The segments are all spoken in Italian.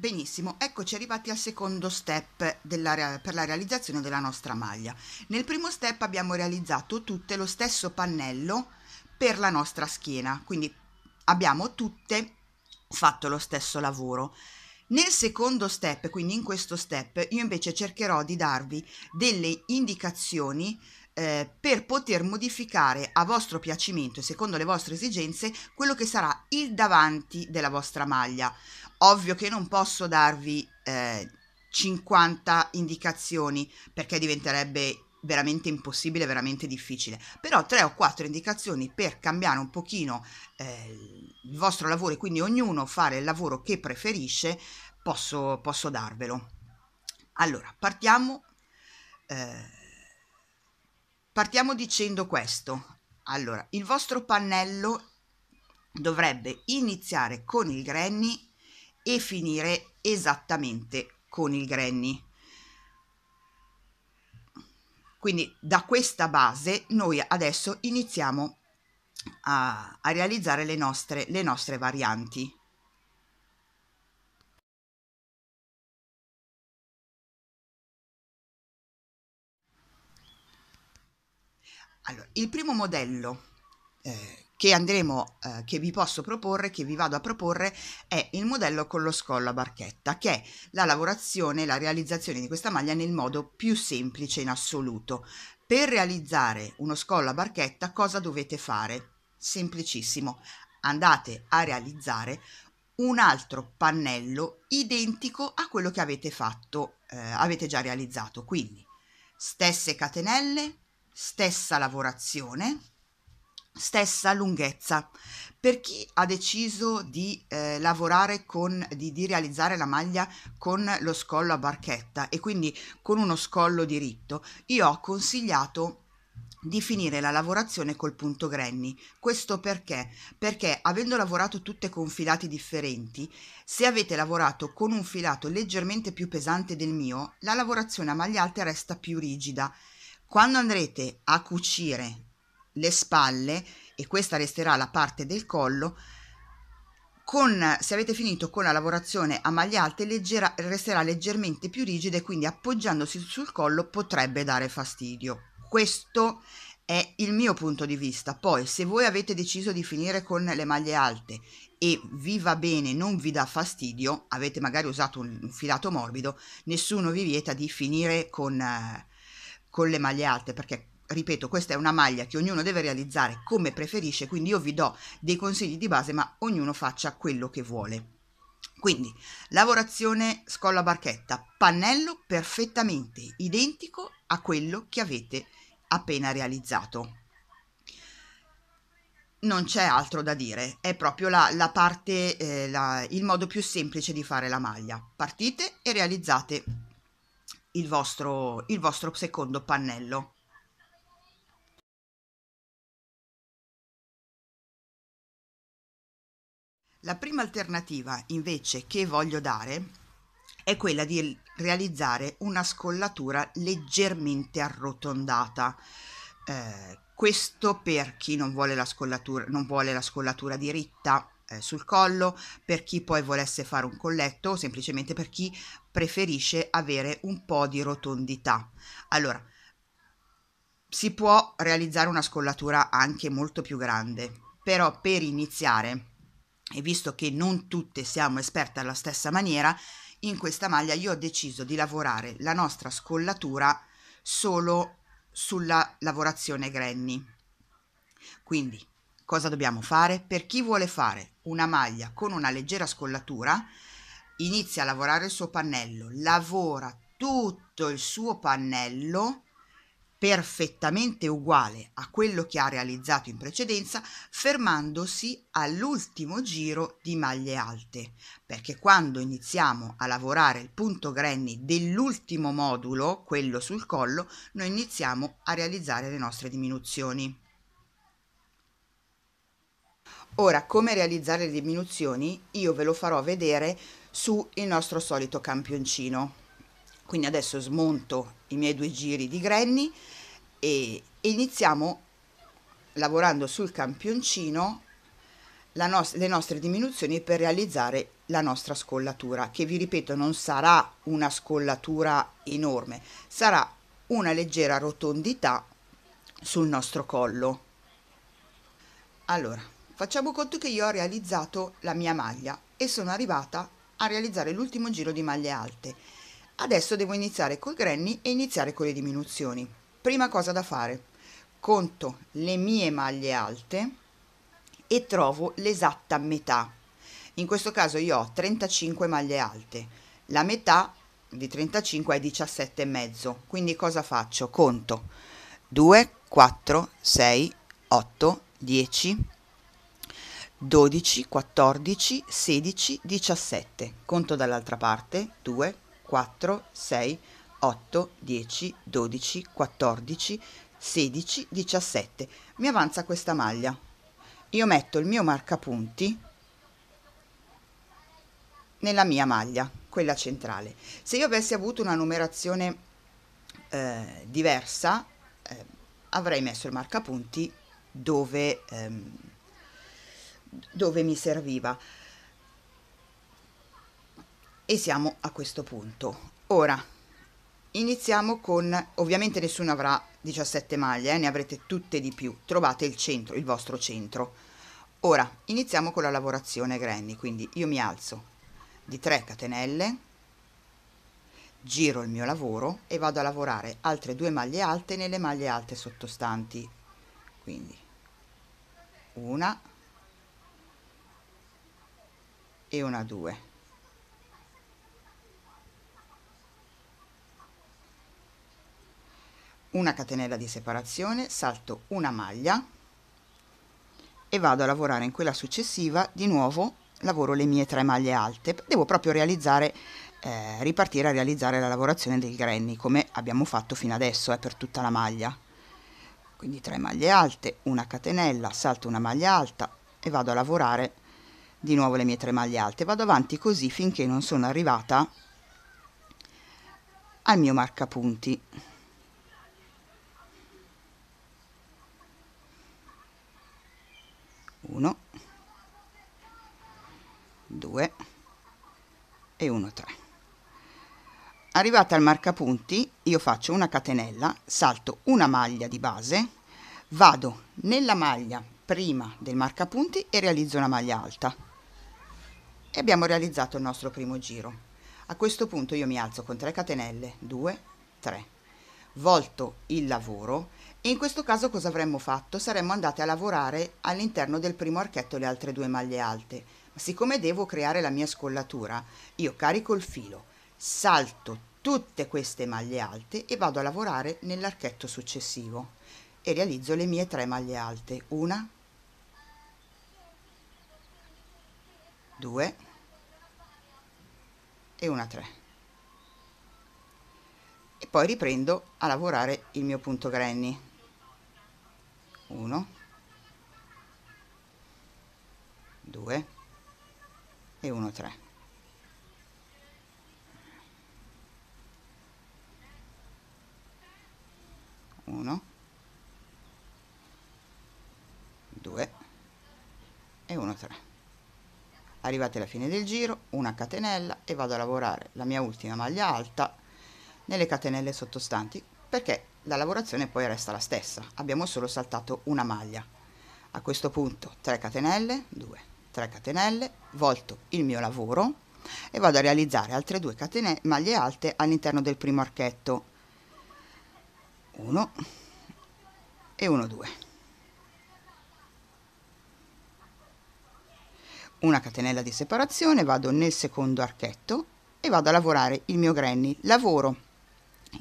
Benissimo, eccoci arrivati al secondo step della, per la realizzazione della nostra maglia. Nel primo step abbiamo realizzato tutte lo stesso pannello per la nostra schiena, quindi abbiamo tutte fatto lo stesso lavoro. Nel secondo step, quindi in questo step, io invece cercherò di darvi delle indicazioni eh, per poter modificare a vostro piacimento e secondo le vostre esigenze quello che sarà il davanti della vostra maglia. Ovvio che non posso darvi eh, 50 indicazioni perché diventerebbe veramente impossibile, veramente difficile, però tre o quattro indicazioni per cambiare un pochino eh, il vostro lavoro e quindi ognuno fare il lavoro che preferisce, posso, posso darvelo. Allora, partiamo eh, partiamo dicendo questo. Allora, il vostro pannello dovrebbe iniziare con il granny e finire esattamente con il granny. Quindi da questa base noi adesso iniziamo a, a realizzare le nostre, le nostre varianti. Allora, il primo modello eh, che andremo, eh, che vi posso proporre, che vi vado a proporre, è il modello con lo scollo a barchetta, che è la lavorazione, la realizzazione di questa maglia nel modo più semplice in assoluto. Per realizzare uno scollo a barchetta cosa dovete fare? Semplicissimo, andate a realizzare un altro pannello identico a quello che avete fatto, eh, avete già realizzato, quindi stesse catenelle, stessa lavorazione, stessa lunghezza. Per chi ha deciso di eh, lavorare con, di, di, realizzare la maglia con lo scollo a barchetta e quindi con uno scollo diritto, io ho consigliato di finire la lavorazione col punto granny. Questo perché? Perché avendo lavorato tutte con filati differenti, se avete lavorato con un filato leggermente più pesante del mio, la lavorazione a maglia alte resta più rigida quando andrete a cucire le spalle, e questa resterà la parte del collo, con, se avete finito con la lavorazione a maglie alte leggera, resterà leggermente più rigida e quindi appoggiandosi sul collo potrebbe dare fastidio. Questo è il mio punto di vista. Poi se voi avete deciso di finire con le maglie alte e vi va bene, non vi dà fastidio, avete magari usato un, filato morbido, nessuno vi vieta di finire con... Eh, con le maglie alte perché ripeto questa è una maglia che ognuno deve realizzare come preferisce quindi io vi do dei consigli di base ma ognuno faccia quello che vuole quindi lavorazione scolla barchetta pannello perfettamente identico a quello che avete appena realizzato non c'è altro da dire, è proprio la, la parte, eh, la, il modo più semplice di fare la maglia. Partite e realizzate il vostro, il vostro secondo pannello. La prima alternativa invece che voglio dare è quella di realizzare una scollatura leggermente arrotondata. Eh, questo per chi non vuole la scollatura, non vuole la scollatura diritta eh, sul collo, per chi poi volesse fare un colletto o semplicemente per chi preferisce avere un po' di rotondità. Allora, si può realizzare una scollatura anche molto più grande, però per iniziare, e visto che non tutte siamo esperte alla stessa maniera, in questa maglia io ho deciso di lavorare la nostra scollatura solo sulla lavorazione granny. Quindi, cosa dobbiamo fare? Per chi vuole fare una maglia con una leggera scollatura, inizia a lavorare il suo pannello, lavora tutto il suo pannello perfettamente uguale a quello che ha realizzato in precedenza, fermandosi all'ultimo giro di maglie alte, perché quando iniziamo a lavorare il punto granny dell'ultimo modulo, quello sul collo, noi iniziamo a realizzare le nostre diminuzioni. Ora, come realizzare le diminuzioni, io ve lo farò vedere sul nostro solito campioncino. Quindi adesso smonto i miei due giri di granny e iniziamo lavorando sul campioncino nost- le nostre diminuzioni per realizzare la nostra scollatura, che vi ripeto non sarà una scollatura enorme, sarà una leggera rotondità sul nostro collo. Allora, facciamo conto che io ho realizzato la mia maglia e sono arrivata a realizzare l'ultimo giro di maglie alte. Adesso devo iniziare col granny e iniziare con le diminuzioni. Prima cosa da fare, conto le mie maglie alte e trovo l'esatta metà. In questo caso io ho 35 maglie alte, la metà di 35 è 17 e mezzo, quindi cosa faccio? Conto 2, 4, 6, 8, 10, 12, 14, 16, 17. Conto dall'altra parte 2, 4, 6, 8, 10, 12, 14, 16, 17. Mi avanza questa maglia. Io metto il mio marcapunti nella mia maglia, quella centrale. Se io avessi avuto una numerazione eh, diversa, eh, avrei messo il marcapunti dove... Ehm, dove mi serviva. E siamo a questo punto. Ora, iniziamo con, ovviamente nessuno avrà 17 maglie, eh, ne avrete tutte di più, trovate il centro, il vostro centro. Ora, iniziamo con la lavorazione granny, quindi io mi alzo di 3 catenelle, giro il mio lavoro e vado a lavorare altre due maglie alte nelle maglie alte sottostanti, quindi una e una 2 una catenella di separazione salto una maglia e vado a lavorare in quella successiva di nuovo lavoro le mie tre maglie alte devo proprio realizzare eh, ripartire a realizzare la lavorazione del granny come abbiamo fatto fino adesso è eh, per tutta la maglia quindi 3 maglie alte una catenella salto una maglia alta e vado a lavorare di nuovo le mie tre maglie alte vado avanti così finché non sono arrivata al mio marca punti uno due e uno tre arrivata al marca punti io faccio una catenella salto una maglia di base vado nella maglia prima del marca punti e realizzo una maglia alta e abbiamo realizzato il nostro primo giro. A questo punto io mi alzo con 3 catenelle, 2, 3, volto il lavoro e in questo caso cosa avremmo fatto? Saremmo andate a lavorare all'interno del primo archetto le altre due maglie alte, ma siccome devo creare la mia scollatura, io carico il filo, salto tutte queste maglie alte e vado a lavorare nell'archetto successivo e realizzo le mie tre maglie alte, una, 2 e una 3 e poi riprendo a lavorare il mio punto granny 1 2 e 1 3 1 2 e 1 3 Arrivati alla fine del giro, una catenella e vado a lavorare la mia ultima maglia alta nelle catenelle sottostanti perché la lavorazione poi resta la stessa, abbiamo solo saltato una maglia. A questo punto 3 catenelle, 2, 3 catenelle, volto il mio lavoro e vado a realizzare altre due catenelle, maglie alte all'interno del primo archetto. 1 e 1 2 una catenella di separazione, vado nel secondo archetto e vado a lavorare il mio granny. Lavoro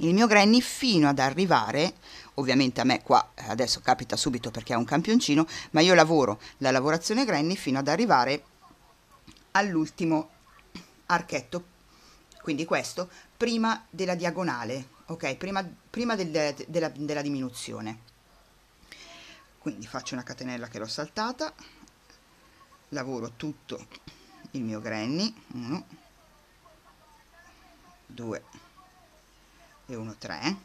il mio granny fino ad arrivare, ovviamente a me qua adesso capita subito perché è un campioncino, ma io lavoro la lavorazione granny fino ad arrivare all'ultimo archetto, quindi questo, prima della diagonale, ok? Prima, prima del, de, della, della diminuzione. Quindi faccio una catenella che l'ho saltata, lavoro tutto il mio granny 1 2 e 1 3 eh.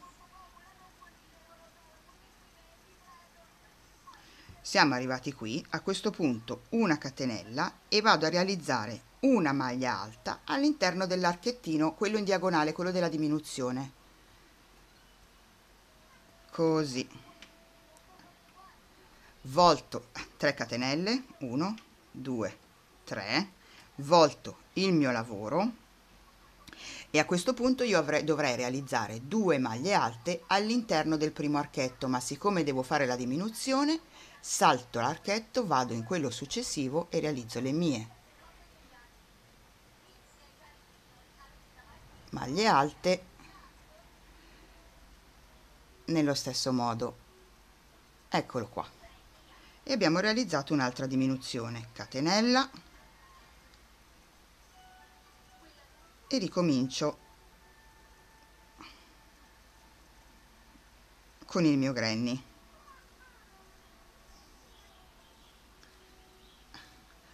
siamo arrivati qui a questo punto una catenella e vado a realizzare una maglia alta all'interno dell'archettino quello in diagonale quello della diminuzione così volto 3 catenelle 1 2 3 volto il mio lavoro e a questo punto io avrei, dovrei realizzare due maglie alte all'interno del primo archetto ma siccome devo fare la diminuzione salto l'archetto vado in quello successivo e realizzo le mie maglie alte nello stesso modo eccolo qua e abbiamo realizzato un'altra diminuzione catenella e ricomincio con il mio granny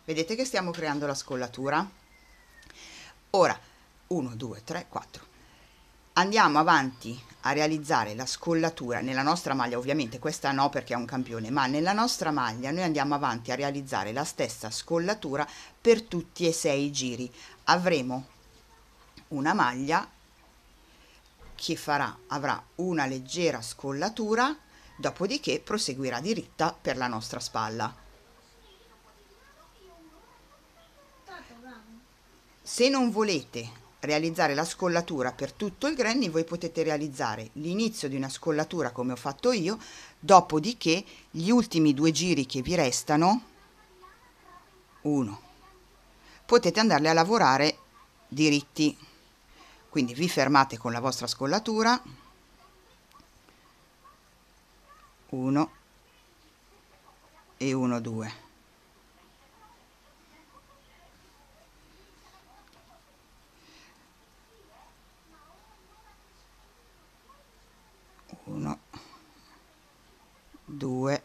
vedete che stiamo creando la scollatura ora 1 2 3 4 andiamo avanti a realizzare la scollatura nella nostra maglia ovviamente questa no perché è un campione ma nella nostra maglia noi andiamo avanti a realizzare la stessa scollatura per tutti e sei i giri avremo una maglia che farà avrà una leggera scollatura dopodiché proseguirà diritta per la nostra spalla se non volete realizzare la scollatura per tutto il granny voi potete realizzare l'inizio di una scollatura come ho fatto io dopodiché gli ultimi due giri che vi restano uno potete andarle a lavorare diritti quindi vi fermate con la vostra scollatura 1 e 1 2 1 2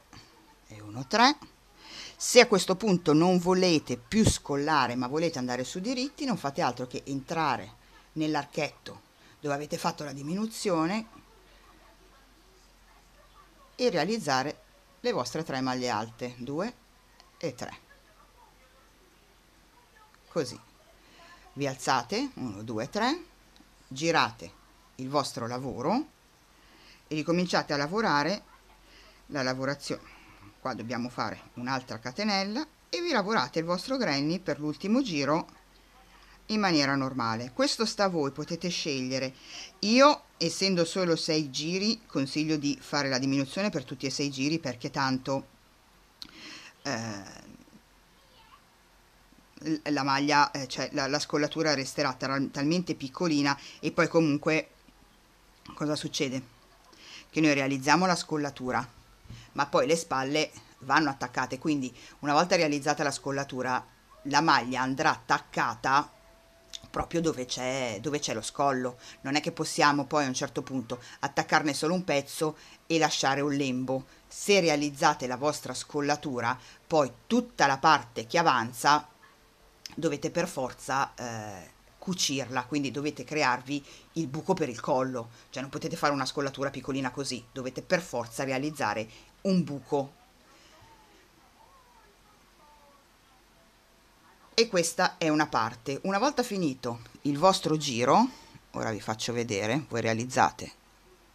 e 1 3 se a questo punto non volete più scollare ma volete andare su diritti non fate altro che entrare nell'archetto dove avete fatto la diminuzione e realizzare le vostre tre maglie alte 2 e 3 così vi alzate 1 2 3 girate il vostro lavoro e ricominciate a lavorare la lavorazione qua dobbiamo fare un'altra catenella e vi lavorate il vostro granny per l'ultimo giro in maniera normale questo sta a voi potete scegliere io essendo solo 6 giri consiglio di fare la diminuzione per tutti e 6 giri perché tanto eh, la maglia eh, cioè la, la, scollatura resterà talmente piccolina e poi comunque cosa succede che noi realizziamo la scollatura, ma poi le spalle vanno attaccate, quindi una volta realizzata la scollatura la maglia andrà attaccata proprio dove c'è, lo scollo, non è che possiamo poi a un certo punto attaccarne solo un pezzo e lasciare un lembo, se realizzate la vostra scollatura poi tutta la parte che avanza dovete per forza eh, cucirla, quindi dovete crearvi il buco per il collo, cioè non potete fare una scollatura piccolina così, dovete per forza realizzare un buco. E questa è una parte. Una volta finito il vostro giro, ora vi faccio vedere, voi realizzate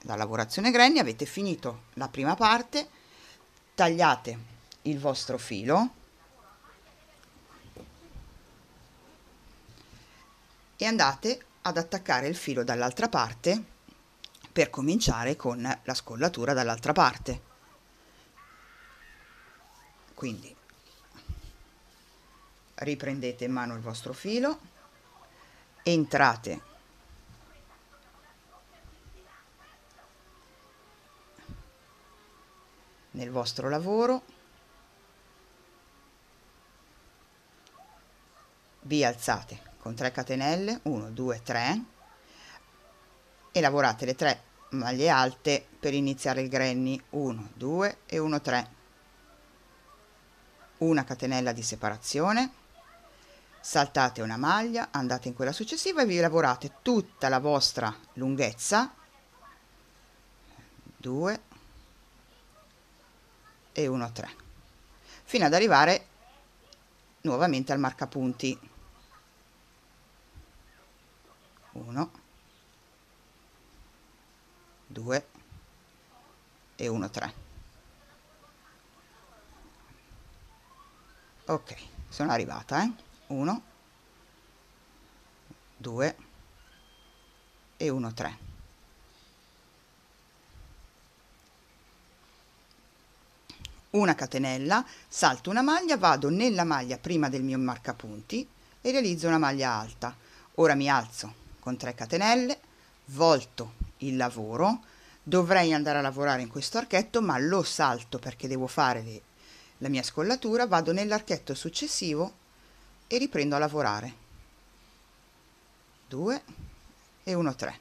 la lavorazione granny, avete finito la prima parte, tagliate il vostro filo e andate ad attaccare il filo dall'altra parte per cominciare con la scollatura dall'altra parte quindi riprendete in mano il vostro filo entrate nel vostro lavoro vi alzate con 3 catenelle 1 2 3 e lavorate le 3 maglie alte per iniziare il granny 1 2 e 1 3 una catenella di separazione saltate una maglia andate in quella successiva e vi lavorate tutta la vostra lunghezza 2 e 1 3 fino ad arrivare nuovamente al marcapunti 1 2 e 1 3 ok sono arrivata eh 1 2 e 1 3 una catenella salto una maglia vado nella maglia prima del mio marcapunti e realizzo una maglia alta ora mi alzo con 3 catenelle, volto il lavoro, dovrei andare a lavorare in questo archetto ma lo salto perché devo fare le, la mia scollatura, vado nell'archetto successivo e riprendo a lavorare. 2 e 1, 3.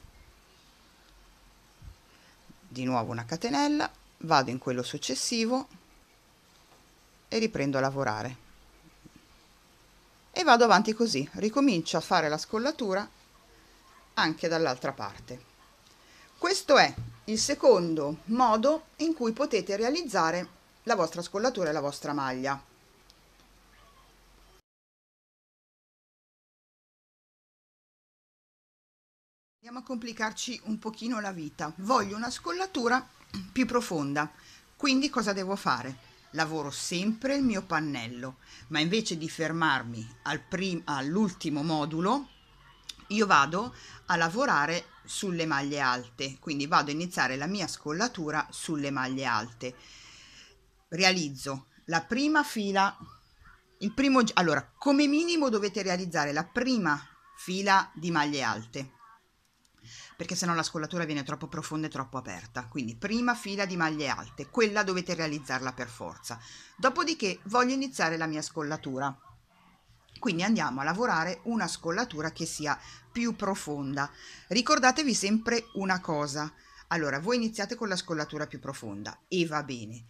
Di nuovo una catenella, vado in quello successivo e riprendo a lavorare. E vado avanti così, ricomincio a fare la scollatura anche dall'altra parte. Questo è il secondo modo in cui potete realizzare la vostra scollatura e la vostra maglia. Andiamo a complicarci un pochino la vita. Voglio una scollatura più profonda, quindi cosa devo fare? Lavoro sempre il mio pannello, ma invece di fermarmi al all'ultimo modulo, io vado a lavorare sulle maglie alte, quindi vado a iniziare la mia scollatura sulle maglie alte. Realizzo la prima fila, il primo, allora come minimo dovete realizzare la prima fila di maglie alte, perché sennò la scollatura viene troppo profonda e troppo aperta. Quindi prima fila di maglie alte, quella dovete realizzarla per forza. Dopodiché voglio iniziare la mia scollatura quindi andiamo a lavorare una scollatura che sia più profonda ricordatevi sempre una cosa allora voi iniziate con la scollatura più profonda e va bene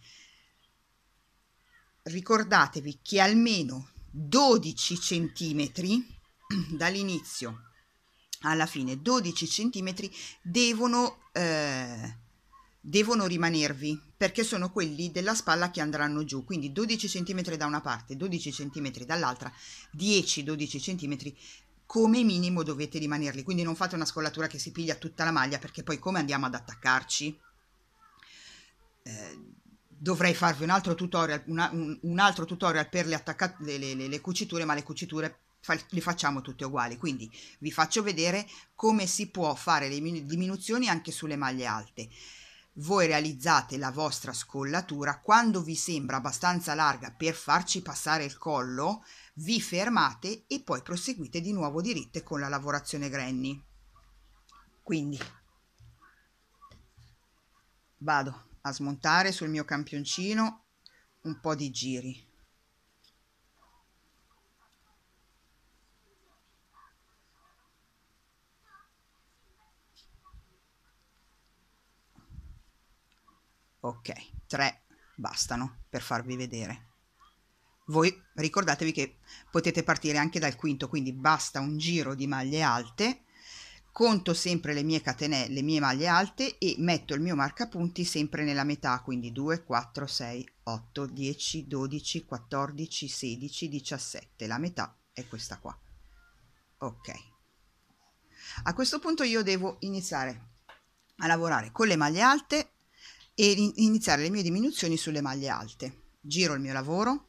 ricordatevi che almeno 12 centimetri dall'inizio alla fine 12 centimetri devono eh, devono rimanervi perché sono quelli della spalla che andranno giù, quindi 12 cm da una parte, 12 cm dall'altra, 10-12 cm come minimo dovete rimanerli, quindi non fate una scollatura che si piglia tutta la maglia perché poi come andiamo ad attaccarci? Eh, dovrei farvi un altro tutorial, una, un, un altro tutorial per le, le, le, le cuciture, ma le cuciture le facciamo tutte uguali quindi vi faccio vedere come si può fare le diminuzioni anche sulle maglie alte voi realizzate la vostra scollatura quando vi sembra abbastanza larga per farci passare il collo, vi fermate e poi proseguite di nuovo diritte con la lavorazione granny. Quindi vado a smontare sul mio campioncino un po' di giri. Ok, tre bastano per farvi vedere. Voi ricordatevi che potete partire anche dal quinto, quindi basta un giro di maglie alte, conto sempre le mie catenelle, le mie maglie alte e metto il mio marcapunti sempre nella metà, quindi 2, 4, 6, 8, 10, 12, 14, 16, 17, la metà è questa qua. Ok. A questo punto io devo iniziare a lavorare con le maglie alte e iniziare le mie diminuzioni sulle maglie alte. Giro il mio lavoro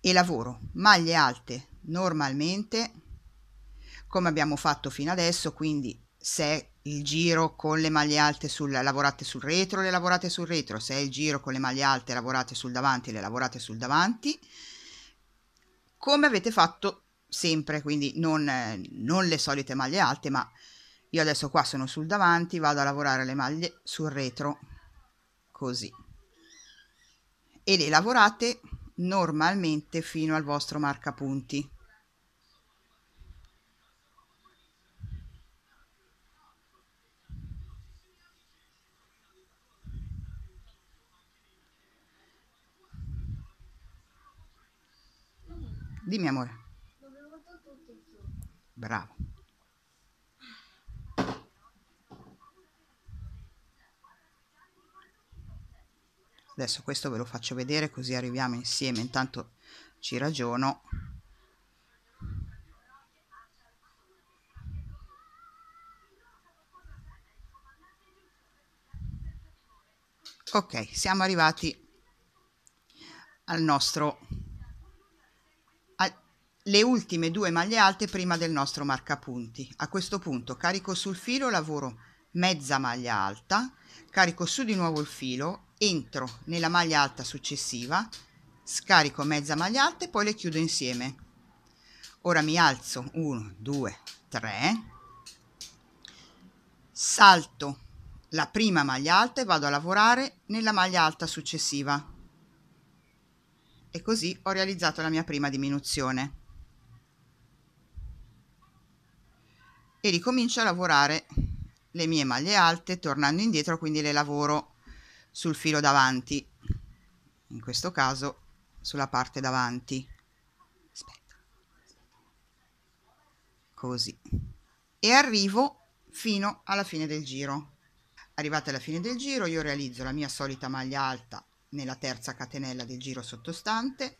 e lavoro maglie alte normalmente come abbiamo fatto fino adesso, quindi se il giro con le maglie alte sul, lavorate sul retro, le lavorate sul retro, se il giro con le maglie alte lavorate sul davanti, le lavorate sul davanti, come avete fatto sempre, quindi non, non le solite maglie alte, ma io adesso qua sono sul davanti, vado a lavorare le maglie sul retro così e le lavorate normalmente fino al vostro marcapunti Dimmi amore. Bravo. adesso questo ve lo faccio vedere così arriviamo insieme intanto ci ragiono ok siamo arrivati al nostro le ultime due maglie alte prima del nostro marcapunti. A questo punto carico sul filo, lavoro mezza maglia alta, carico su di nuovo il filo entro nella maglia alta successiva, scarico mezza maglia alta e poi le chiudo insieme. Ora mi alzo 1, 2, 3, salto la prima maglia alta e vado a lavorare nella maglia alta successiva. E così ho realizzato la mia prima diminuzione. E ricomincio a lavorare le mie maglie alte tornando indietro, quindi le lavoro sul filo davanti in questo caso sulla parte davanti aspetta così e arrivo fino alla fine del giro arrivata alla fine del giro io realizzo la mia solita maglia alta nella terza catenella del giro sottostante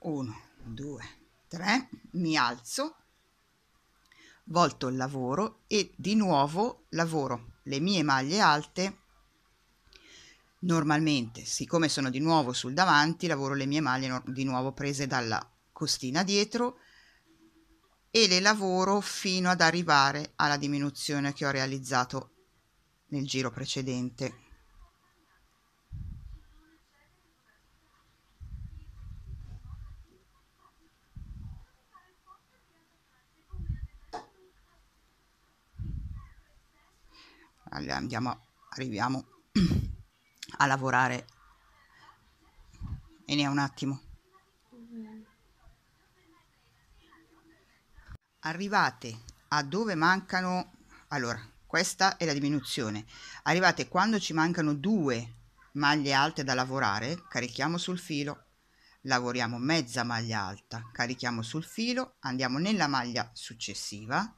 1 2 3 mi alzo volto il lavoro e di nuovo lavoro le mie maglie alte Normalmente, siccome sono di nuovo sul davanti, lavoro le mie maglie di nuovo prese dalla costina dietro e le lavoro fino ad arrivare alla diminuzione che ho realizzato nel giro precedente. Allora andiamo, arriviamo a lavorare e ne ha un attimo. Arrivate a dove mancano, allora questa è la diminuzione, arrivate quando ci mancano due maglie alte da lavorare, carichiamo sul filo, lavoriamo mezza maglia alta, carichiamo sul filo, andiamo nella maglia successiva,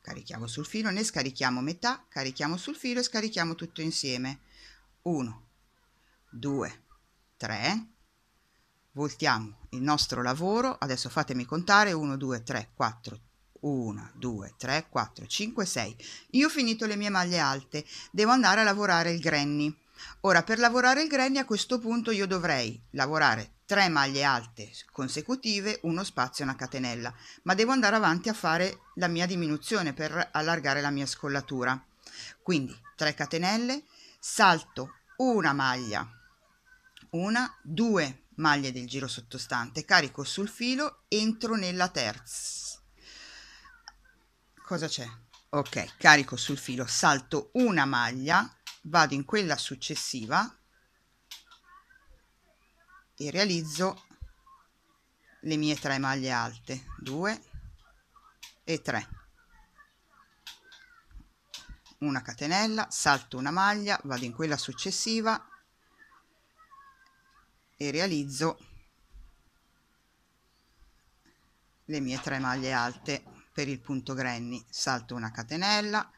carichiamo sul filo, ne scarichiamo metà, carichiamo sul filo e scarichiamo tutto insieme 1 2 3 voltiamo il nostro lavoro adesso fatemi contare 1 2 3 4 1 2 3 4 5 6 io ho finito le mie maglie alte devo andare a lavorare il granny ora per lavorare il granny a questo punto io dovrei lavorare 3 maglie alte consecutive, uno spazio e una catenella, ma devo andare avanti a fare la mia diminuzione per allargare la mia scollatura. Quindi 3 catenelle, salto una maglia una due maglie del giro sottostante carico sul filo entro nella terza cosa c'è ok carico sul filo salto una maglia vado in quella successiva e realizzo le mie tre maglie alte 2 e 3 una catenella salto una maglia vado in quella successiva e realizzo le mie tre maglie alte per il punto granny salto una catenella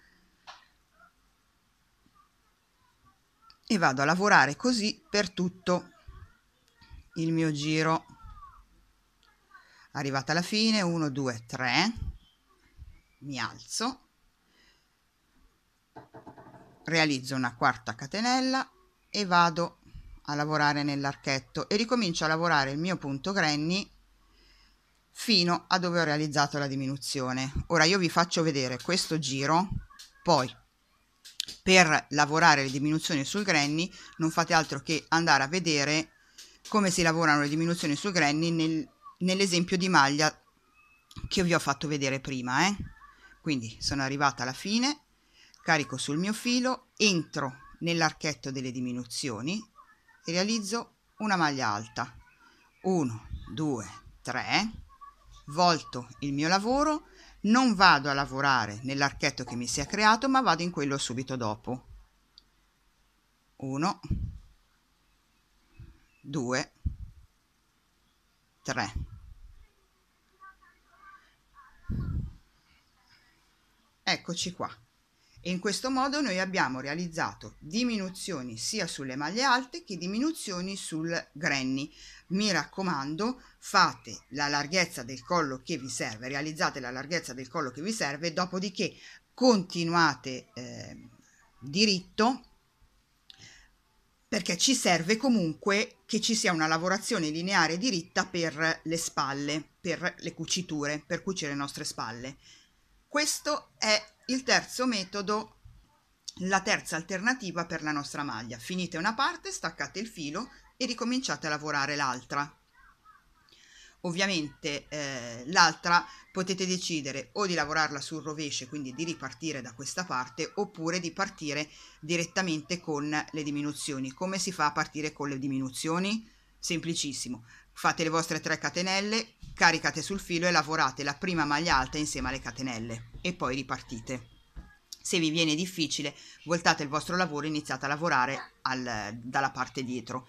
e vado a lavorare così per tutto il mio giro arrivata alla fine 1 2 3 mi alzo realizzo una quarta catenella e vado a lavorare nell'archetto e ricomincio a lavorare il mio punto granny fino a dove ho realizzato la diminuzione ora io vi faccio vedere questo giro poi per lavorare le diminuzioni sul granny non fate altro che andare a vedere come si lavorano le diminuzioni sul granny nel, nell'esempio di maglia che vi ho fatto vedere prima eh? quindi sono arrivata alla fine carico sul mio filo, entro nell'archetto delle diminuzioni e realizzo una maglia alta. 1, 2, 3, volto il mio lavoro, non vado a lavorare nell'archetto che mi si è creato, ma vado in quello subito dopo. 1, 2, 3. Eccoci qua e in questo modo noi abbiamo realizzato diminuzioni sia sulle maglie alte che diminuzioni sul granny mi raccomando fate la larghezza del collo che vi serve realizzate la larghezza del collo che vi serve dopodiché continuate eh, diritto perché ci serve comunque che ci sia una lavorazione lineare diritta per le spalle, per le cuciture, per cucire le nostre spalle. Questo è il terzo metodo, la terza alternativa per la nostra maglia. Finite una parte, staccate il filo e ricominciate a lavorare l'altra. Ovviamente eh, l'altra potete decidere o di lavorarla sul rovescio, quindi di ripartire da questa parte, oppure di partire direttamente con le diminuzioni. Come si fa a partire con le diminuzioni? Semplicissimo. Fate le vostre 3 catenelle, caricate sul filo e lavorate la prima maglia alta insieme alle catenelle e poi ripartite. Se vi viene difficile, voltate il vostro lavoro e iniziate a lavorare al, dalla parte dietro.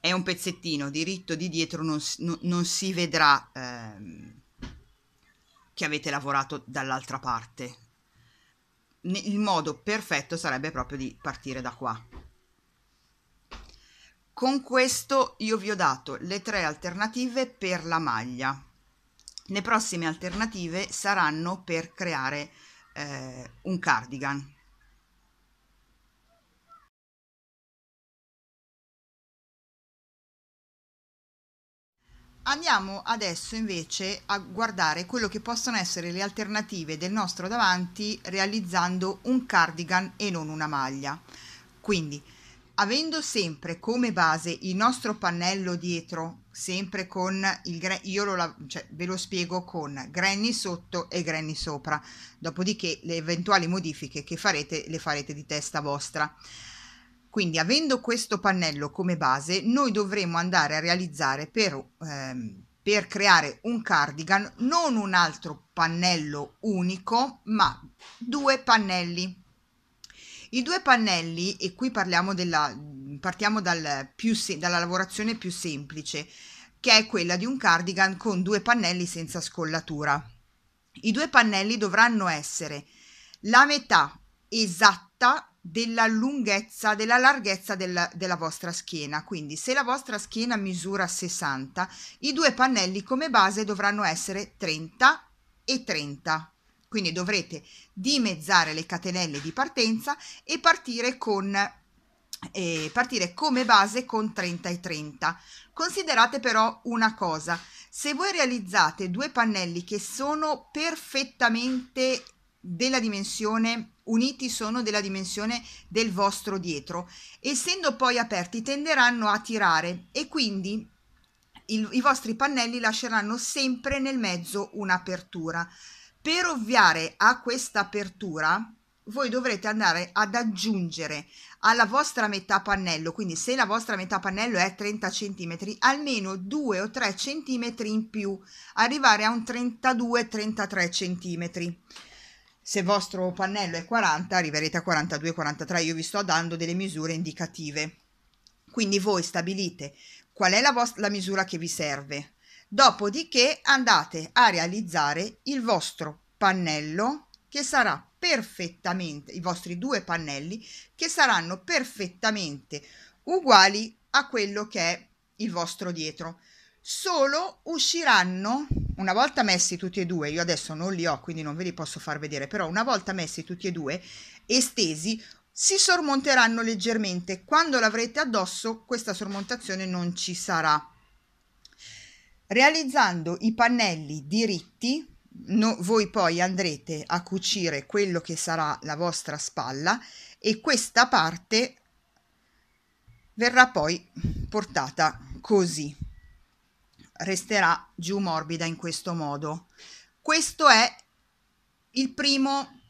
È un pezzettino diritto di dietro, non, non, non si vedrà ehm, che avete lavorato dall'altra parte. Il modo perfetto sarebbe proprio di partire da qua. Con questo io vi ho dato le tre alternative per la maglia. Le prossime alternative saranno per creare eh, un cardigan. Andiamo adesso invece a guardare quello che possono essere le alternative del nostro davanti realizzando un cardigan e non una maglia. Quindi avendo sempre come base il nostro pannello dietro, sempre con il granny, io lo, cioè, ve lo spiego con granny sotto e granny sopra, dopodiché le eventuali modifiche che farete le farete di testa vostra. Quindi avendo questo pannello come base, noi dovremo andare a realizzare per, ehm, per creare un cardigan non un altro pannello unico, ma due pannelli i due pannelli, e qui parliamo della, partiamo dal se, dalla lavorazione più semplice, che è quella di un cardigan con due pannelli senza scollatura. I due pannelli dovranno essere la metà esatta della lunghezza, della larghezza della, della, vostra schiena. Quindi se la vostra schiena misura 60, i due pannelli come base dovranno essere 30 e 30. Quindi dovrete dimezzare le catenelle di partenza e partire con eh, partire come base con 30 e 30. Considerate però una cosa, se voi realizzate due pannelli che sono perfettamente della dimensione uniti sono della dimensione del vostro dietro essendo poi aperti tenderanno a tirare e quindi il, i vostri pannelli lasceranno sempre nel mezzo un'apertura per ovviare a questa apertura voi dovrete andare ad aggiungere alla vostra metà pannello, quindi se la vostra metà pannello è 30 cm, almeno 2 o 3 cm in più, arrivare a un 32-33 cm. Se il vostro pannello è 40, arriverete a 42-43, io vi sto dando delle misure indicative. Quindi voi stabilite qual è la, la misura che vi serve, Dopodiché andate a realizzare il vostro pannello che sarà perfettamente, i vostri due pannelli che saranno perfettamente uguali a quello che è il vostro dietro. Solo usciranno, una volta messi tutti e due, io adesso non li ho quindi non ve li posso far vedere, però una volta messi tutti e due estesi si sormonteranno leggermente. Quando l'avrete addosso questa sormontazione non ci sarà realizzando i pannelli diritti no, voi poi andrete a cucire quello che sarà la vostra spalla e questa parte verrà poi portata così resterà giù morbida in questo modo questo è il primo,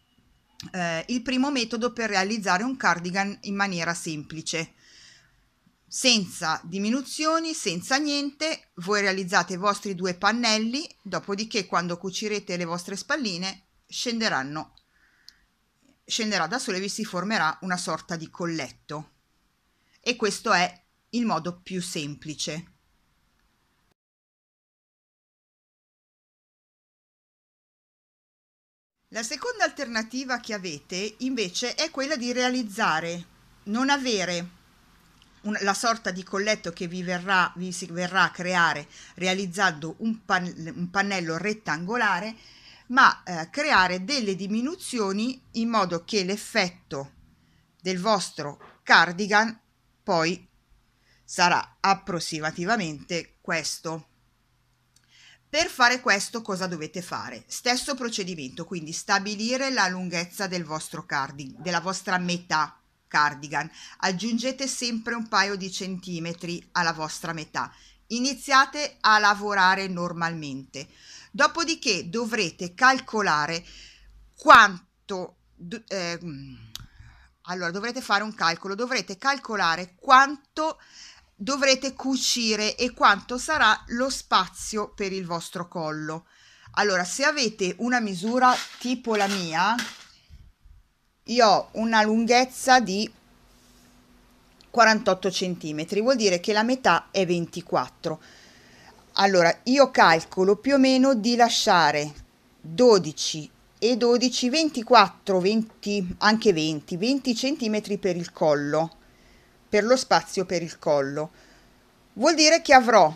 eh, il primo metodo per realizzare un cardigan in maniera semplice senza diminuzioni, senza niente, voi realizzate i vostri due pannelli, dopodiché quando cucirete le vostre spalline scenderanno, scenderà da sole e vi si formerà una sorta di colletto. E questo è il modo più semplice. La seconda alternativa che avete invece è quella di realizzare, non avere una, la sorta di colletto che vi, verrà, vi si verrà a creare realizzando un, pan, un pannello rettangolare ma eh, creare delle diminuzioni in modo che l'effetto del vostro cardigan poi sarà approssimativamente questo. Per fare questo cosa dovete fare? Stesso procedimento, quindi stabilire la lunghezza del vostro cardigan, della vostra metà cardigan. Aggiungete sempre un paio di centimetri alla vostra metà. Iniziate a lavorare normalmente. Dopodiché dovrete calcolare quanto... Eh, allora dovrete fare un calcolo, dovrete calcolare quanto dovrete cucire e quanto sarà lo spazio per il vostro collo. Allora, se avete una misura tipo la mia, io ho una lunghezza di 48 centimetri, vuol dire che la metà è 24. Allora, io calcolo più o meno di lasciare 12 e 12, 24, 20, anche 20, 20 centimetri per il collo, per lo spazio per il collo. Vuol dire che avrò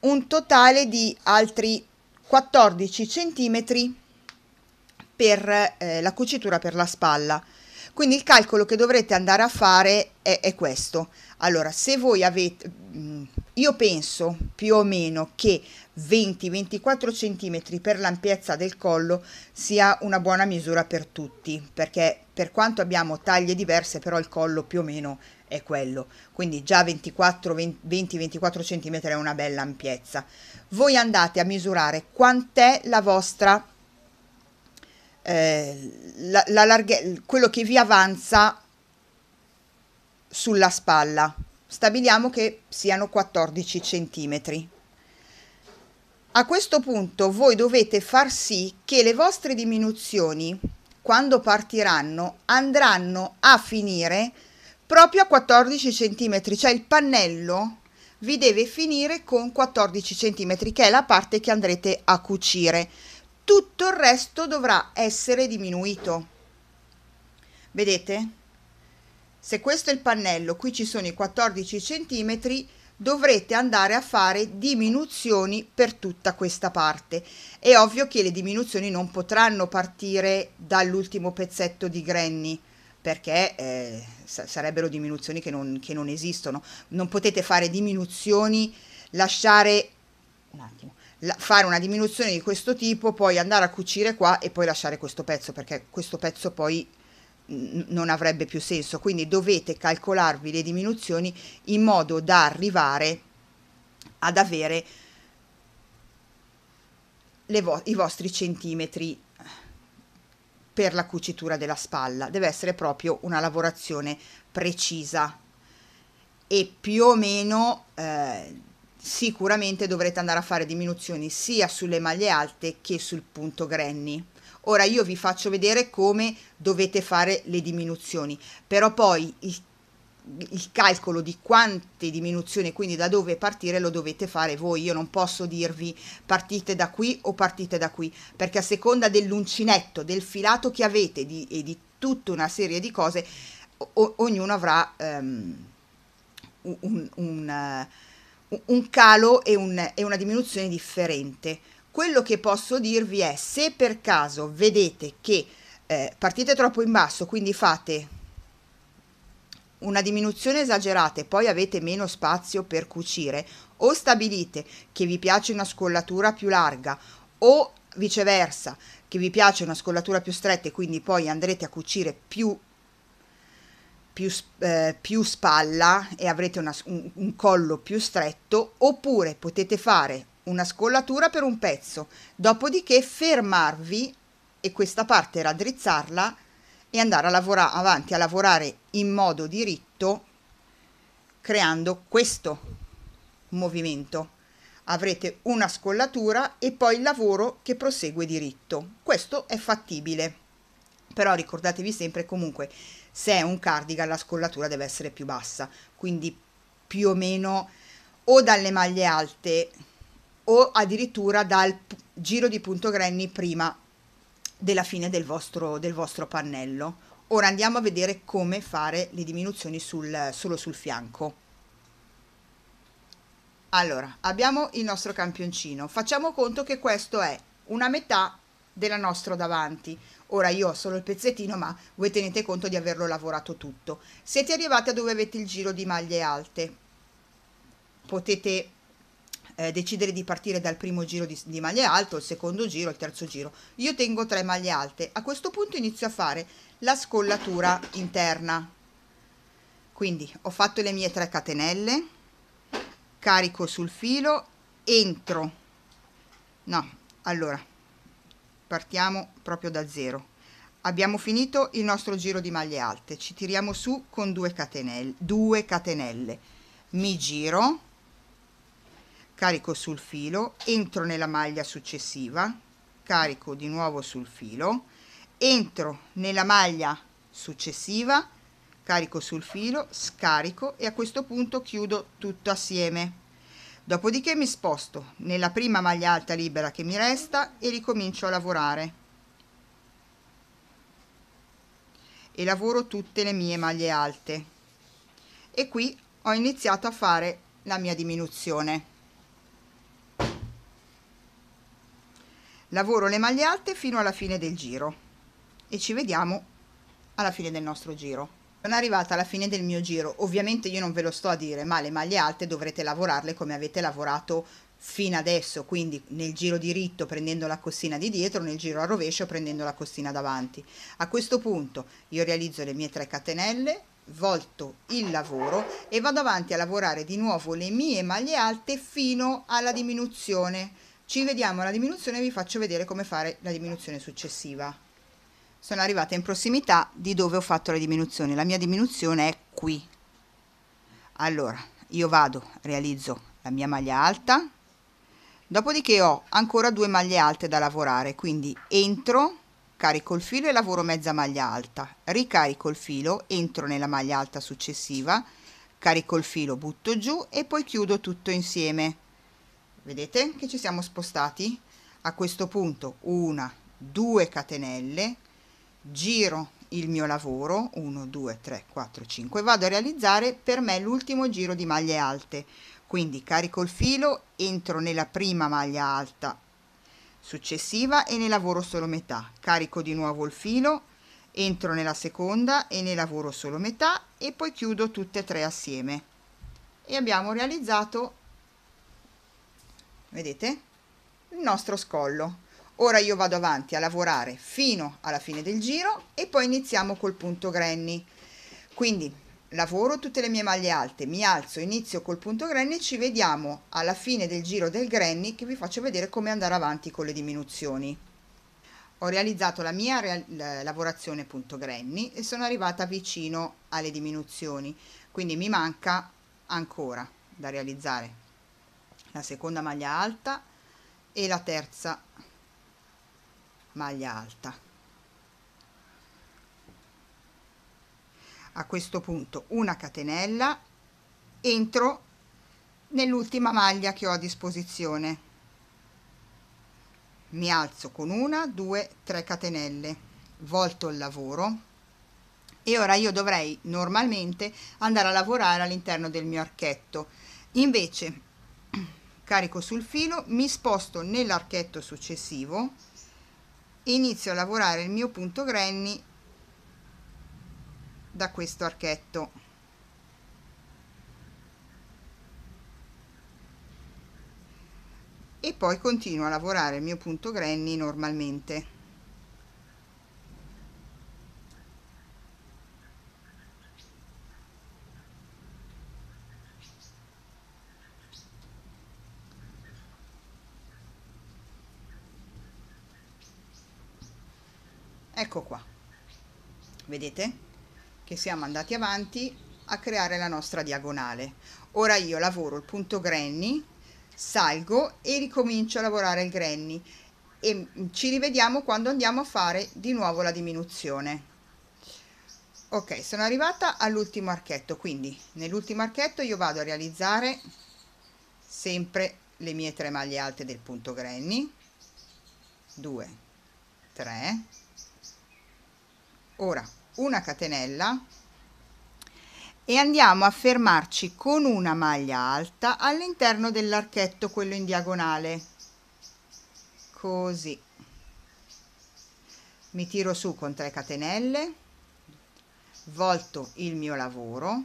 un totale di altri 14 centimetri per eh, la cucitura per la spalla. Quindi il calcolo che dovrete andare a fare è, è questo. Allora, se voi avete, mm, io penso più o meno che 20-24 cm per l'ampiezza del collo sia una buona misura per tutti, perché per quanto abbiamo taglie diverse, però il collo più o meno è quello. Quindi già 20-24 cm è una bella ampiezza. Voi andate a misurare quant'è la vostra eh, la, la larghe, quello che vi avanza sulla spalla. Stabiliamo che siano 14 centimetri. A questo punto voi dovete far sì che le vostre diminuzioni, quando partiranno, andranno a finire proprio a 14 centimetri, cioè il pannello vi deve finire con 14 centimetri, che è la parte che andrete a cucire tutto il resto dovrà essere diminuito. Vedete? Se questo è il pannello, qui ci sono i 14 cm, dovrete andare a fare diminuzioni per tutta questa parte. È ovvio che le diminuzioni non potranno partire dall'ultimo pezzetto di granny, perché eh, sarebbero diminuzioni che non, che non esistono. Non potete fare diminuzioni, lasciare... Un attimo fare una diminuzione di questo tipo, poi andare a cucire qua e poi lasciare questo pezzo, perché questo pezzo poi non avrebbe più senso. Quindi dovete calcolarvi le diminuzioni in modo da arrivare ad avere vo i vostri centimetri per la cucitura della spalla. Deve essere proprio una lavorazione precisa e più o meno... Eh, sicuramente dovrete andare a fare diminuzioni sia sulle maglie alte che sul punto granny. Ora io vi faccio vedere come dovete fare le diminuzioni, però poi il, il calcolo di quante diminuzioni, quindi da dove partire, lo dovete fare voi. Io non posso dirvi partite da qui o partite da qui, perché a seconda dell'uncinetto, del filato che avete di, e di tutta una serie di cose, o, ognuno avrà um, un... un un calo e, un, e una diminuzione differente. Quello che posso dirvi è se per caso vedete che eh, partite troppo in basso, quindi fate una diminuzione esagerata e poi avete meno spazio per cucire, o stabilite che vi piace una scollatura più larga o viceversa che vi piace una scollatura più stretta e quindi poi andrete a cucire più più, eh, più spalla e avrete una, un, un collo più stretto oppure potete fare una scollatura per un pezzo, dopodiché fermarvi e questa parte raddrizzarla e andare a lavorare avanti a lavorare in modo diritto creando questo movimento. Avrete una scollatura e poi il lavoro che prosegue diritto. Questo è fattibile. Però ricordatevi sempre comunque se è un cardigan la scollatura deve essere più bassa, quindi più o meno o dalle maglie alte o addirittura dal giro di punto granny prima della fine del vostro, del vostro pannello. Ora andiamo a vedere come fare le diminuzioni sul, solo sul fianco. Allora, abbiamo il nostro campioncino. Facciamo conto che questo è una metà della nostra davanti. Ora io ho solo il pezzettino, ma voi tenete conto di averlo lavorato tutto. Siete arrivati a dove avete il giro di maglie alte. Potete eh, decidere di partire dal primo giro di, di maglie alte, il secondo giro, il terzo giro. Io tengo tre maglie alte. A questo punto inizio a fare la scollatura interna. Quindi ho fatto le mie tre catenelle, carico sul filo, entro. No, allora partiamo proprio da zero. Abbiamo finito il nostro giro di maglie alte, ci tiriamo su con due catenelle, due catenelle. Mi giro, carico sul filo, entro nella maglia successiva, carico di nuovo sul filo, entro nella maglia successiva, carico sul filo, scarico e a questo punto chiudo tutto assieme. Dopodiché mi sposto nella prima maglia alta libera che mi resta e ricomincio a lavorare. E lavoro tutte le mie maglie alte. E qui ho iniziato a fare la mia diminuzione. Lavoro le maglie alte fino alla fine del giro e ci vediamo alla fine del nostro giro. Sono arrivata alla fine del mio giro, ovviamente io non ve lo sto a dire, ma le maglie alte dovrete lavorarle come avete lavorato fino adesso, quindi nel giro diritto prendendo la costina di dietro, nel giro a rovescio prendendo la costina davanti. A questo punto io realizzo le mie 3 catenelle, volto il lavoro e vado avanti a lavorare di nuovo le mie maglie alte fino alla diminuzione. Ci vediamo alla diminuzione e vi faccio vedere come fare la diminuzione successiva sono arrivata in prossimità di dove ho fatto la diminuzione. La mia diminuzione è qui. Allora, io vado, realizzo la mia maglia alta, dopodiché ho ancora due maglie alte da lavorare, quindi entro, carico il filo e lavoro mezza maglia alta, ricarico il filo, entro nella maglia alta successiva, carico il filo, butto giù e poi chiudo tutto insieme. Vedete che ci siamo spostati? A questo punto una, due catenelle, giro il mio lavoro 1 2 3 4 5 vado a realizzare per me l'ultimo giro di maglie alte quindi carico il filo entro nella prima maglia alta successiva e ne lavoro solo metà carico di nuovo il filo entro nella seconda e ne lavoro solo metà e poi chiudo tutte e tre assieme e abbiamo realizzato vedete il nostro scollo Ora io vado avanti a lavorare fino alla fine del giro e poi iniziamo col punto granny. Quindi lavoro tutte le mie maglie alte, mi alzo, inizio col punto granny, ci vediamo alla fine del giro del granny che vi faccio vedere come andare avanti con le diminuzioni. Ho realizzato la mia real lavorazione punto granny e sono arrivata vicino alle diminuzioni, quindi mi manca ancora da realizzare la seconda maglia alta e la terza maglia alta a questo punto una catenella entro nell'ultima maglia che ho a disposizione mi alzo con una due tre catenelle volto il lavoro e ora io dovrei normalmente andare a lavorare all'interno del mio archetto invece carico sul filo mi sposto nell'archetto successivo inizio a lavorare il mio punto granny da questo archetto e poi continuo a lavorare il mio punto granny normalmente ecco qua vedete che siamo andati avanti a creare la nostra diagonale ora io lavoro il punto granny salgo e ricomincio a lavorare il granny e ci rivediamo quando andiamo a fare di nuovo la diminuzione ok sono arrivata all'ultimo archetto quindi nell'ultimo archetto io vado a realizzare sempre le mie tre maglie alte del punto granny 2 3 ora una catenella e andiamo a fermarci con una maglia alta all'interno dell'archetto quello in diagonale così mi tiro su con 3 catenelle volto il mio lavoro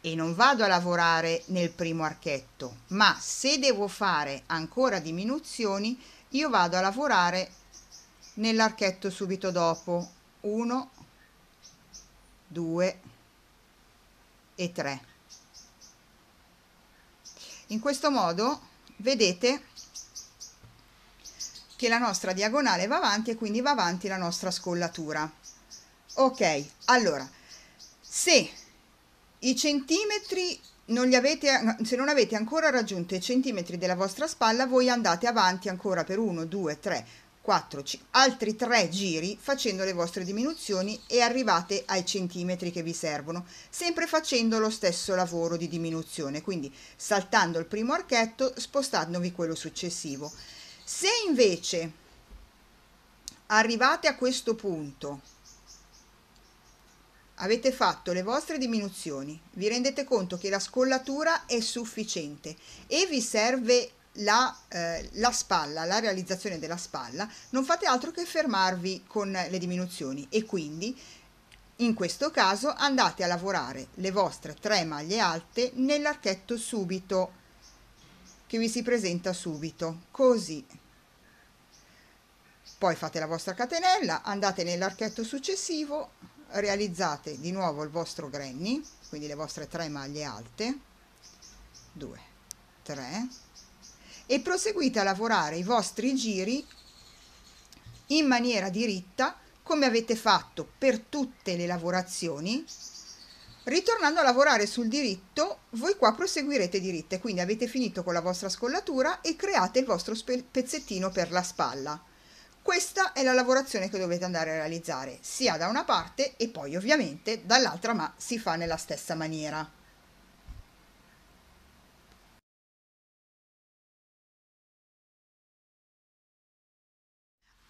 e non vado a lavorare nel primo archetto ma se devo fare ancora diminuzioni io vado a lavorare nell'archetto subito dopo 1 2 e 3 in questo modo vedete che la nostra diagonale va avanti e quindi va avanti la nostra scollatura ok allora se i centimetri non li avete se non avete ancora raggiunto i centimetri della vostra spalla voi andate avanti ancora per 1 2 3 4, 5, altri 3 giri facendo le vostre diminuzioni e arrivate ai centimetri che vi servono, sempre facendo lo stesso lavoro di diminuzione, quindi saltando il primo archetto, spostandovi quello successivo. Se invece arrivate a questo punto, avete fatto le vostre diminuzioni, vi rendete conto che la scollatura è sufficiente e vi serve la, eh, la, spalla, la realizzazione della spalla, non fate altro che fermarvi con le diminuzioni e quindi in questo caso andate a lavorare le vostre tre maglie alte nell'archetto subito che vi si presenta subito, così. Poi fate la vostra catenella, andate nell'archetto successivo, realizzate di nuovo il vostro granny, quindi le vostre tre maglie alte, 2, 3, e proseguite a lavorare i vostri giri in maniera diritta come avete fatto per tutte le lavorazioni ritornando a lavorare sul diritto voi qua proseguirete diritte quindi avete finito con la vostra scollatura e create il vostro pezzettino per la spalla questa è la lavorazione che dovete andare a realizzare sia da una parte e poi ovviamente dall'altra ma si fa nella stessa maniera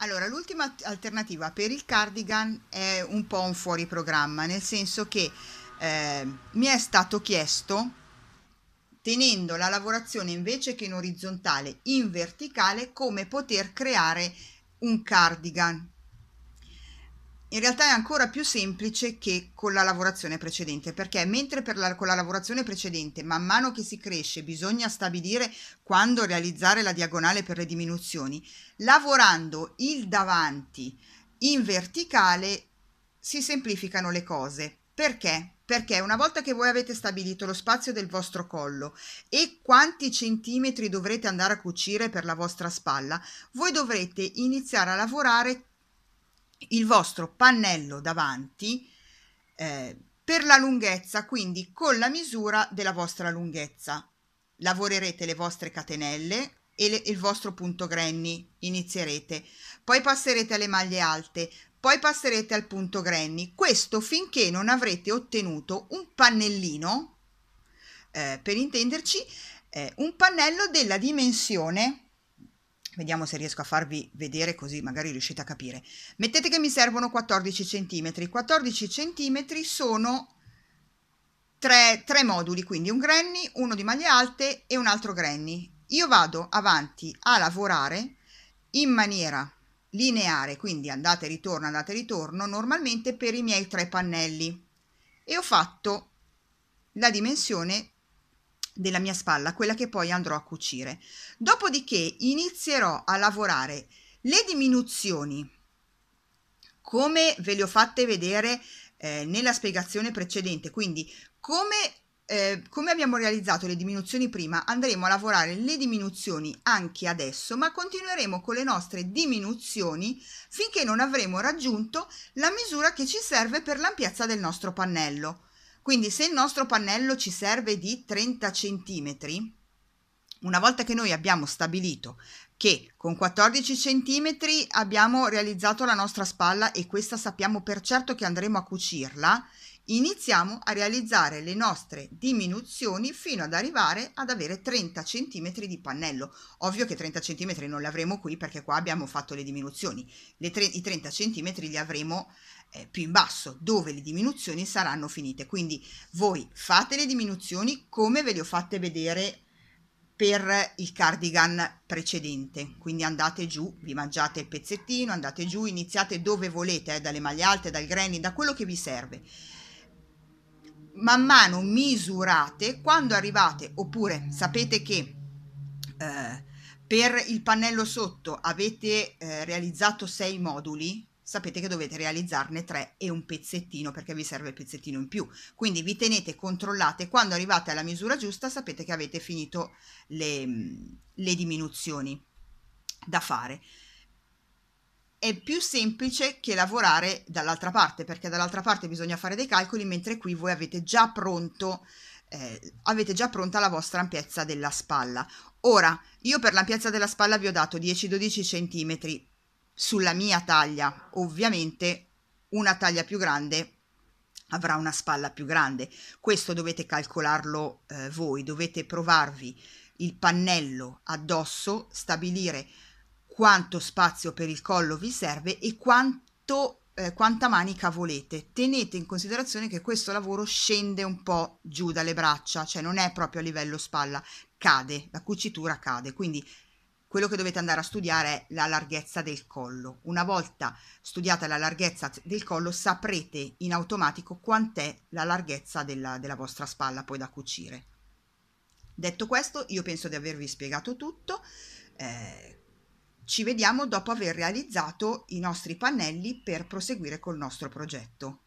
Allora, l'ultima alternativa per il cardigan è un po' un fuori programma, nel senso che eh, mi è stato chiesto tenendo la lavorazione invece che in orizzontale in verticale come poter creare un cardigan in realtà è ancora più semplice che con la lavorazione precedente, perché mentre per la, con la lavorazione precedente, man mano che si cresce, bisogna stabilire quando realizzare la diagonale per le diminuzioni, lavorando il davanti in verticale si semplificano le cose. Perché? Perché una volta che voi avete stabilito lo spazio del vostro collo e quanti centimetri dovrete andare a cucire per la vostra spalla, voi dovrete iniziare a lavorare il vostro pannello davanti eh, per la lunghezza, quindi con la misura della vostra lunghezza. Lavorerete le vostre catenelle e le, il vostro punto granny, inizierete. Poi passerete alle maglie alte, poi passerete al punto granny. Questo finché non avrete ottenuto un pannellino, eh, per intenderci, eh, un pannello della dimensione Vediamo se riesco a farvi vedere così magari riuscite a capire. Mettete che mi servono 14 cm. 14 cm sono tre, tre moduli, quindi un granny, uno di maglie alte e un altro granny. Io vado avanti a lavorare in maniera lineare, quindi andate e ritorno, andate e ritorno, normalmente per i miei tre pannelli. E ho fatto la dimensione della mia spalla, quella che poi andrò a cucire. Dopodiché inizierò a lavorare le diminuzioni come ve le ho fatte vedere eh, nella spiegazione precedente, quindi come, eh, come abbiamo realizzato le diminuzioni prima, andremo a lavorare le diminuzioni anche adesso, ma continueremo con le nostre diminuzioni finché non avremo raggiunto la misura che ci serve per l'ampiezza del nostro pannello. Quindi se il nostro pannello ci serve di 30 cm, una volta che noi abbiamo stabilito che con 14 cm abbiamo realizzato la nostra spalla e questa sappiamo per certo che andremo a cucirla iniziamo a realizzare le nostre diminuzioni fino ad arrivare ad avere 30 cm di pannello. Ovvio che 30 cm non li avremo qui perché qua abbiamo fatto le diminuzioni, le tre, i 30 cm li avremo eh, più in basso dove le diminuzioni saranno finite. Quindi voi fate le diminuzioni come ve le ho fatte vedere per il cardigan precedente quindi andate giù vi mangiate il pezzettino andate giù iniziate dove volete eh, dalle maglie alte dal granny da quello che vi serve man mano misurate quando arrivate oppure sapete che eh, per il pannello sotto avete eh, realizzato 6 moduli sapete che dovete realizzarne 3 e un pezzettino perché vi serve il pezzettino in più quindi vi tenete controllate quando arrivate alla misura giusta sapete che avete finito le, le diminuzioni da fare è più semplice che lavorare dall'altra parte, perché dall'altra parte bisogna fare dei calcoli, mentre qui voi avete già pronto eh, avete già pronta la vostra ampiezza della spalla. Ora, io per l'ampiezza della spalla vi ho dato 10-12 cm sulla mia taglia, ovviamente una taglia più grande avrà una spalla più grande. Questo dovete calcolarlo eh, voi, dovete provarvi il pannello addosso, stabilire quanto spazio per il collo vi serve e quanto, eh, quanta manica volete. Tenete in considerazione che questo lavoro scende un po' giù dalle braccia, cioè non è proprio a livello spalla, cade, la cucitura cade, quindi quello che dovete andare a studiare è la larghezza del collo. Una volta studiata la larghezza del collo saprete in automatico quant'è la larghezza della, della vostra spalla poi da cucire. Detto questo, io penso di avervi spiegato tutto. Eh, ci vediamo dopo aver realizzato i nostri pannelli per proseguire col nostro progetto.